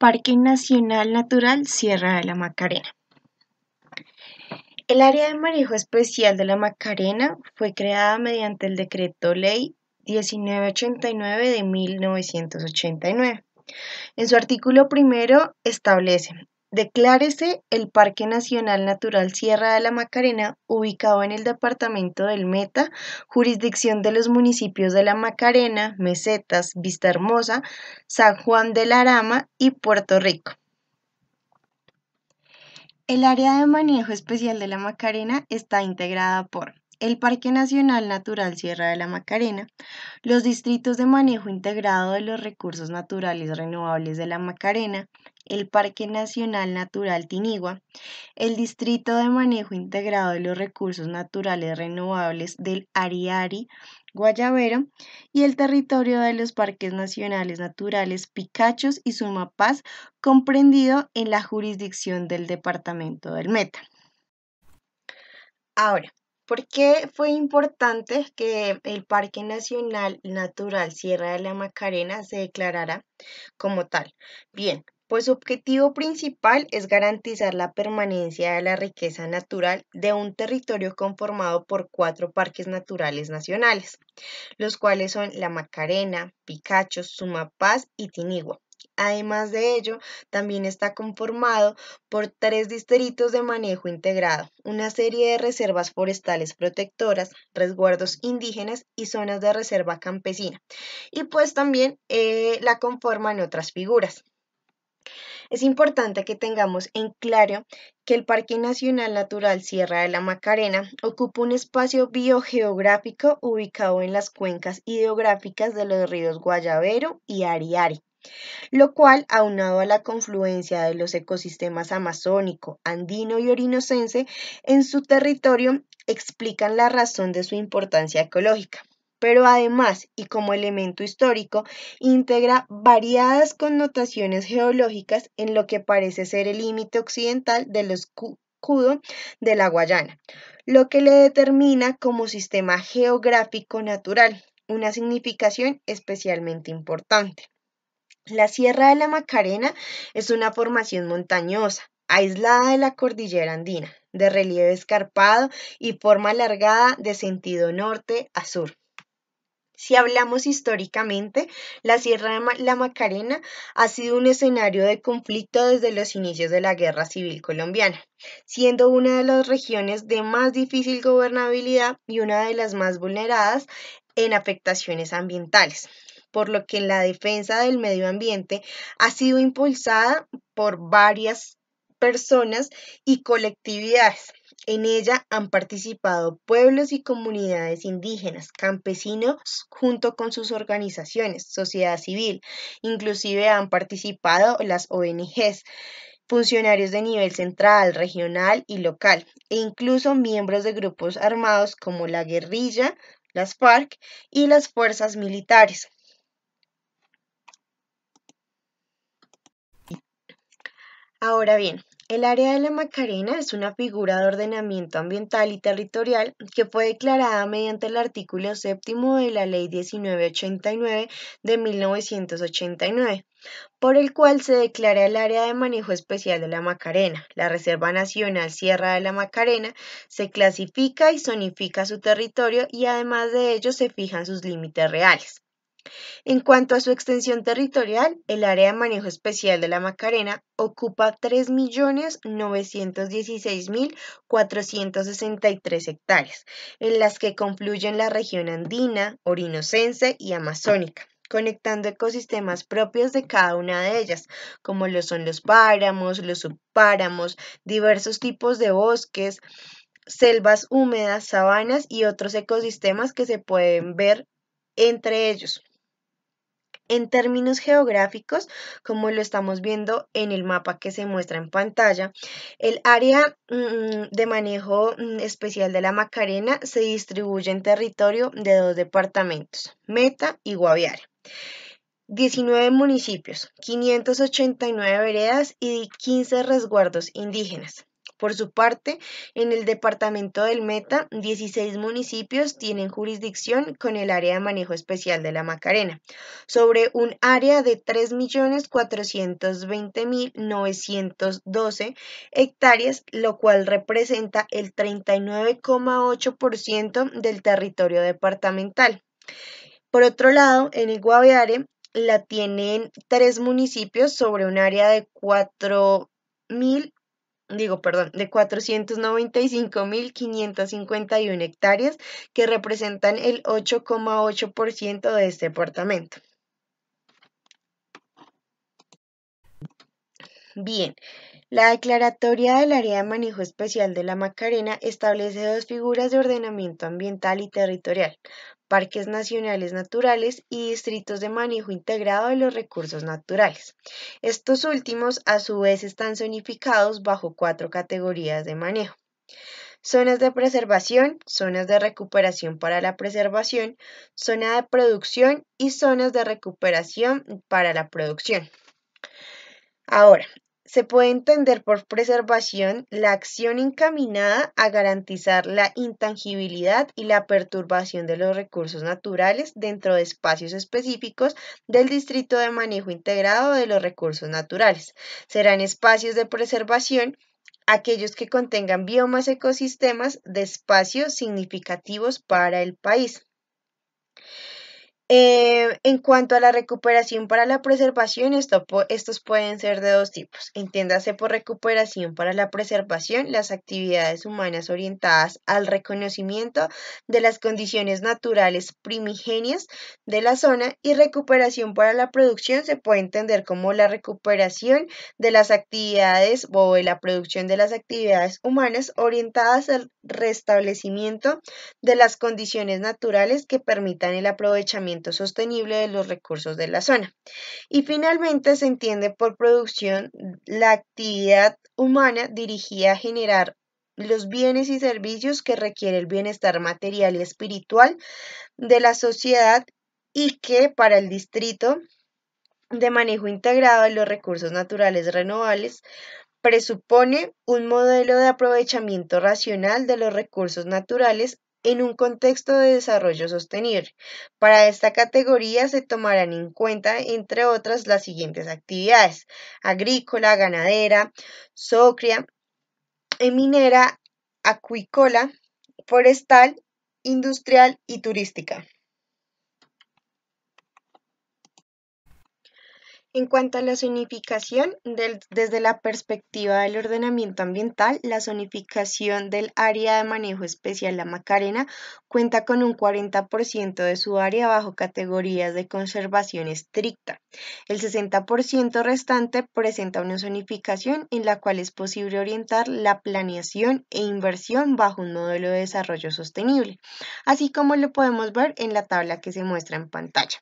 Parque Nacional Natural Sierra de la Macarena. El área de manejo especial de la Macarena fue creada mediante el decreto ley 1989 de 1989. En su artículo primero establece Declárese el Parque Nacional Natural Sierra de la Macarena, ubicado en el departamento del Meta, jurisdicción de los municipios de La Macarena, Mesetas, Vista Hermosa, San Juan de la Arama y Puerto Rico. El área de manejo especial de la Macarena está integrada por el Parque Nacional Natural Sierra de la Macarena, los distritos de manejo integrado de los recursos naturales renovables de la Macarena, el Parque Nacional Natural Tinigua, el Distrito de Manejo Integrado de los Recursos Naturales Renovables del Ariari, Guayavero y el territorio de los Parques Nacionales Naturales Picachos y Sumapaz, comprendido en la jurisdicción del Departamento del Meta. Ahora, ¿Por qué fue importante que el Parque Nacional Natural Sierra de la Macarena se declarara como tal? Bien, pues su objetivo principal es garantizar la permanencia de la riqueza natural de un territorio conformado por cuatro parques naturales nacionales, los cuales son La Macarena, Picacho, Sumapaz y Tinigua. Además de ello, también está conformado por tres distritos de manejo integrado, una serie de reservas forestales protectoras, resguardos indígenas y zonas de reserva campesina. Y pues también eh, la conforman otras figuras, es importante que tengamos en claro que el Parque Nacional Natural Sierra de la Macarena ocupa un espacio biogeográfico ubicado en las cuencas hidrográficas de los ríos Guayabero y Ariari, lo cual, aunado a la confluencia de los ecosistemas amazónico, andino y orinocense en su territorio, explican la razón de su importancia ecológica pero además y como elemento histórico integra variadas connotaciones geológicas en lo que parece ser el límite occidental del escudo de la Guayana, lo que le determina como sistema geográfico natural, una significación especialmente importante. La Sierra de la Macarena es una formación montañosa, aislada de la cordillera andina, de relieve escarpado y forma alargada de sentido norte a sur. Si hablamos históricamente, la Sierra de la Macarena ha sido un escenario de conflicto desde los inicios de la Guerra Civil colombiana, siendo una de las regiones de más difícil gobernabilidad y una de las más vulneradas en afectaciones ambientales, por lo que la defensa del medio ambiente ha sido impulsada por varias personas y colectividades en ella han participado pueblos y comunidades indígenas, campesinos, junto con sus organizaciones, sociedad civil. Inclusive han participado las ONGs, funcionarios de nivel central, regional y local, e incluso miembros de grupos armados como la guerrilla, las FARC y las fuerzas militares. Ahora bien, el área de la Macarena es una figura de ordenamiento ambiental y territorial que fue declarada mediante el artículo séptimo de la Ley 1989 de 1989, por el cual se declara el área de manejo especial de la Macarena. La Reserva Nacional Sierra de la Macarena se clasifica y zonifica su territorio y además de ello se fijan sus límites reales. En cuanto a su extensión territorial, el Área de Manejo Especial de la Macarena ocupa 3.916.463 hectáreas, en las que confluyen la región andina, orinocense y amazónica conectando ecosistemas propios de cada una de ellas, como lo son los páramos, los subpáramos, diversos tipos de bosques, selvas húmedas, sabanas y otros ecosistemas que se pueden ver entre ellos en términos geográficos, como lo estamos viendo en el mapa que se muestra en pantalla, el área mm, de manejo mm, especial de la Macarena se distribuye en territorio de dos departamentos, Meta y Guaviare. 19 municipios, 589 veredas y 15 resguardos indígenas. Por su parte, en el departamento del Meta, 16 municipios tienen jurisdicción con el área de manejo especial de la Macarena, sobre un área de 3.420.912 hectáreas, lo cual representa el 39,8% del territorio departamental. Por otro lado, en el Guaviare la tienen tres municipios sobre un área de 4.000 digo, perdón, de 495.551 hectáreas que representan el 8,8% de este departamento. Bien, la Declaratoria del Área de Manejo Especial de la Macarena establece dos figuras de ordenamiento ambiental y territorial parques nacionales naturales y distritos de manejo integrado de los recursos naturales. Estos últimos a su vez están zonificados bajo cuatro categorías de manejo. Zonas de preservación, zonas de recuperación para la preservación, zona de producción y zonas de recuperación para la producción. Ahora, se puede entender por preservación la acción encaminada a garantizar la intangibilidad y la perturbación de los recursos naturales dentro de espacios específicos del distrito de manejo integrado de los recursos naturales. Serán espacios de preservación aquellos que contengan biomas ecosistemas de espacios significativos para el país. Eh, en cuanto a la recuperación para la preservación, estos pueden ser de dos tipos. Entiéndase por recuperación para la preservación las actividades humanas orientadas al reconocimiento de las condiciones naturales primigenias de la zona y recuperación para la producción se puede entender como la recuperación de las actividades o de la producción de las actividades humanas orientadas al restablecimiento de las condiciones naturales que permitan el aprovechamiento sostenible de los recursos de la zona. Y finalmente se entiende por producción la actividad humana dirigida a generar los bienes y servicios que requiere el bienestar material y espiritual de la sociedad y que para el distrito de manejo integrado de los recursos naturales renovables presupone un modelo de aprovechamiento racional de los recursos naturales en un contexto de desarrollo sostenible. Para esta categoría se tomarán en cuenta, entre otras, las siguientes actividades, agrícola, ganadera, socria, minera, acuícola, forestal, industrial y turística. En cuanto a la zonificación, desde la perspectiva del ordenamiento ambiental, la zonificación del área de manejo especial La Macarena cuenta con un 40% de su área bajo categorías de conservación estricta. El 60% restante presenta una zonificación en la cual es posible orientar la planeación e inversión bajo un modelo de desarrollo sostenible, así como lo podemos ver en la tabla que se muestra en pantalla.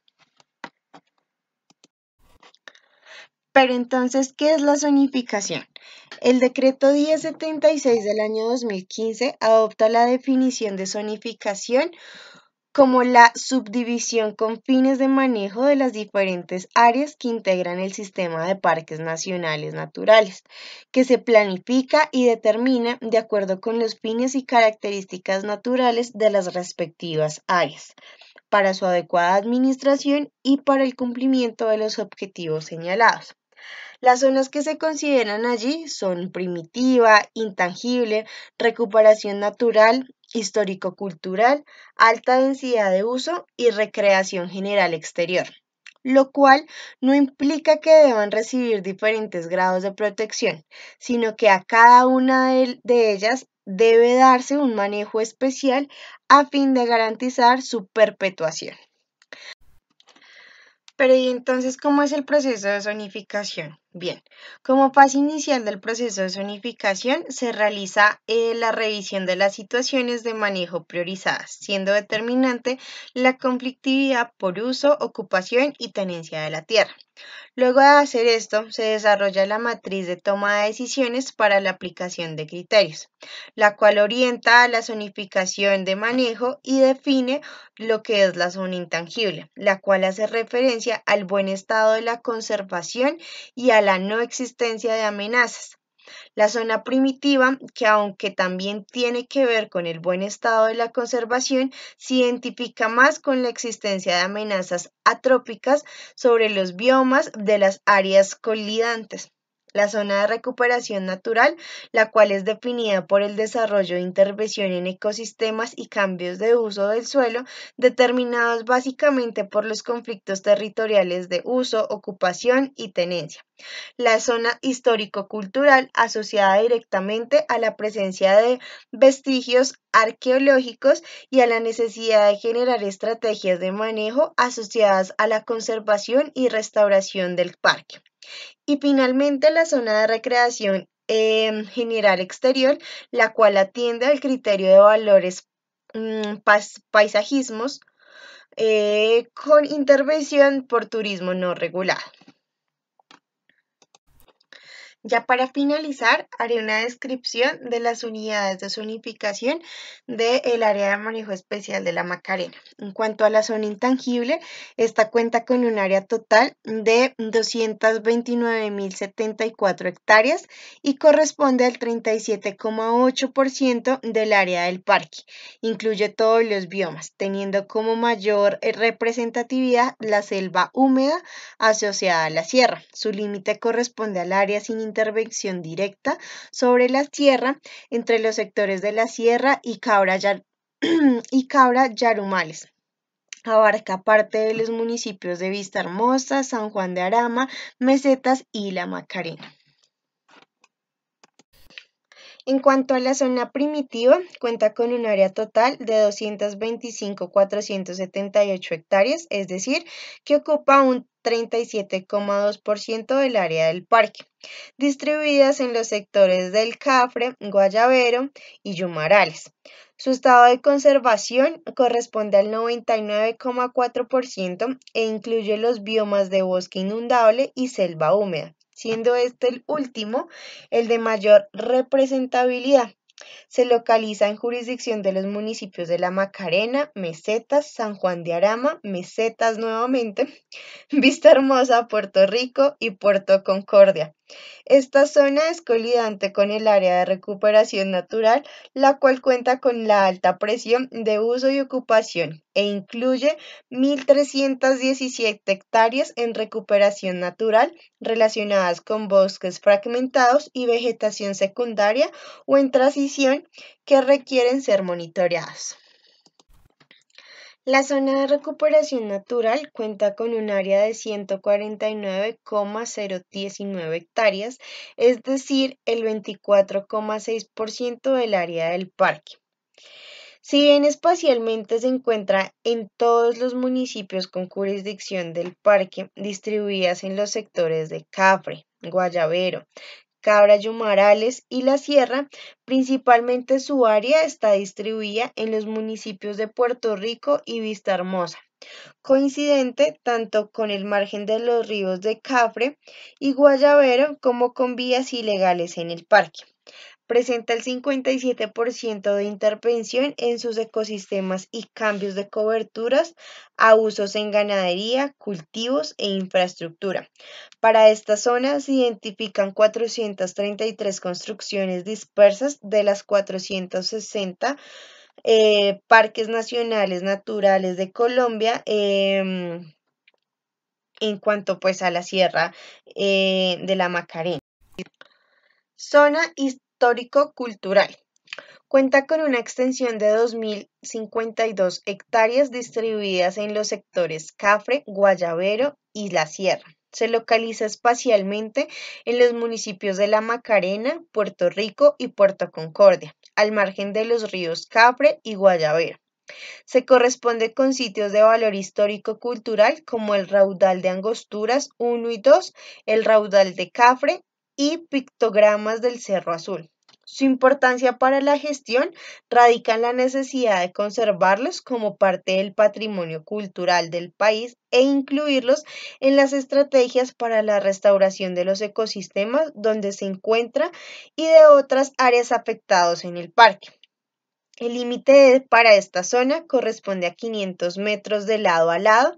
entonces, ¿qué es la zonificación? El decreto 1076 del año 2015 adopta la definición de zonificación como la subdivisión con fines de manejo de las diferentes áreas que integran el sistema de parques nacionales naturales, que se planifica y determina de acuerdo con los fines y características naturales de las respectivas áreas, para su adecuada administración y para el cumplimiento de los objetivos señalados. Las zonas que se consideran allí son primitiva, intangible, recuperación natural, histórico-cultural, alta densidad de uso y recreación general exterior lo cual no implica que deban recibir diferentes grados de protección, sino que a cada una de ellas debe darse un manejo especial a fin de garantizar su perpetuación. Pero ¿y entonces cómo es el proceso de zonificación? Bien, como fase inicial del proceso de zonificación se realiza eh, la revisión de las situaciones de manejo priorizadas, siendo determinante la conflictividad por uso, ocupación y tenencia de la tierra. Luego de hacer esto, se desarrolla la matriz de toma de decisiones para la aplicación de criterios, la cual orienta a la zonificación de manejo y define lo que es la zona intangible, la cual hace referencia al buen estado de la conservación y a la no existencia de amenazas. La zona primitiva, que aunque también tiene que ver con el buen estado de la conservación, se identifica más con la existencia de amenazas atrópicas sobre los biomas de las áreas colidantes la zona de recuperación natural, la cual es definida por el desarrollo de intervención en ecosistemas y cambios de uso del suelo, determinados básicamente por los conflictos territoriales de uso, ocupación y tenencia. La zona histórico-cultural asociada directamente a la presencia de vestigios arqueológicos y a la necesidad de generar estrategias de manejo asociadas a la conservación y restauración del parque. Y finalmente la zona de recreación em, general exterior, la cual atiende al criterio de valores mm, paisajismos eh, con intervención por turismo no regulado. Ya para finalizar, haré una descripción de las unidades de zonificación del área de manejo especial de la Macarena. En cuanto a la zona intangible, esta cuenta con un área total de 229.074 hectáreas y corresponde al 37,8% del área del parque. Incluye todos los biomas, teniendo como mayor eh, representatividad la selva húmeda asociada a la sierra. Su límite corresponde al área sin intervención directa sobre la tierra entre los sectores de la sierra y Cabra, y Cabra Yarumales. Abarca parte de los municipios de Vista Hermosa, San Juan de Arama, Mesetas y La Macarena. En cuanto a la zona primitiva, cuenta con un área total de 225.478 hectáreas, es decir, que ocupa un 37,2% del área del parque, distribuidas en los sectores del Cafre, Guayavero y Yumarales. Su estado de conservación corresponde al 99,4% e incluye los biomas de bosque inundable y selva húmeda siendo este el último el de mayor representabilidad. Se localiza en jurisdicción de los municipios de La Macarena, Mesetas, San Juan de Arama, Mesetas nuevamente, Vista Hermosa, Puerto Rico y Puerto Concordia. Esta zona es colidante con el área de recuperación natural, la cual cuenta con la alta presión de uso y ocupación e incluye 1.317 hectáreas en recuperación natural relacionadas con bosques fragmentados y vegetación secundaria o en transición que requieren ser monitoreadas. La zona de recuperación natural cuenta con un área de 149,019 hectáreas, es decir, el 24,6% del área del parque. Si bien espacialmente se encuentra en todos los municipios con jurisdicción del parque, distribuidas en los sectores de Cafre, Guayabero, Cabra Yumarales y La Sierra, principalmente su área está distribuida en los municipios de Puerto Rico y Vista Hermosa, coincidente tanto con el margen de los ríos de Cafre y Guayabero como con vías ilegales en el parque presenta el 57% de intervención en sus ecosistemas y cambios de coberturas a usos en ganadería, cultivos e infraestructura. Para esta zona se identifican 433 construcciones dispersas de las 460 eh, parques nacionales naturales de Colombia. Em, en cuanto pues a la sierra eh, de la Macarena. Zona histórico-cultural. Cuenta con una extensión de 2.052 hectáreas distribuidas en los sectores Cafre, Guayavero y La Sierra. Se localiza espacialmente en los municipios de La Macarena, Puerto Rico y Puerto Concordia, al margen de los ríos Cafre y Guayavero. Se corresponde con sitios de valor histórico-cultural como el raudal de Angosturas 1 y 2, el raudal de Cafre, y pictogramas del Cerro Azul. Su importancia para la gestión radica en la necesidad de conservarlos como parte del patrimonio cultural del país e incluirlos en las estrategias para la restauración de los ecosistemas donde se encuentra y de otras áreas afectadas en el parque. El límite para esta zona corresponde a 500 metros de lado a lado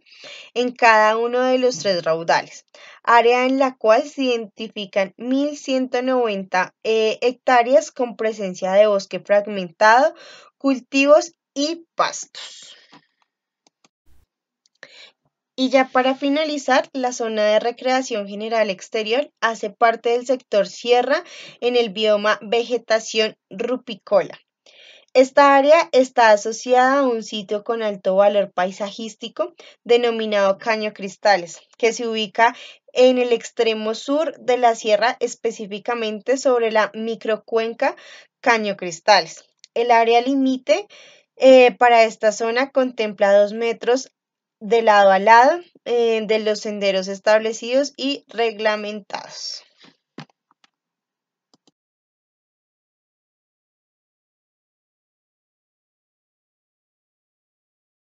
en cada uno de los tres raudales, área en la cual se identifican 1.190 eh, hectáreas con presencia de bosque fragmentado, cultivos y pastos. Y ya para finalizar, la zona de recreación general exterior hace parte del sector sierra en el bioma vegetación rupicola. Esta área está asociada a un sitio con alto valor paisajístico denominado Caño Cristales, que se ubica en el extremo sur de la sierra, específicamente sobre la microcuenca Caño Cristales. El área límite eh, para esta zona contempla dos metros de lado a lado eh, de los senderos establecidos y reglamentados.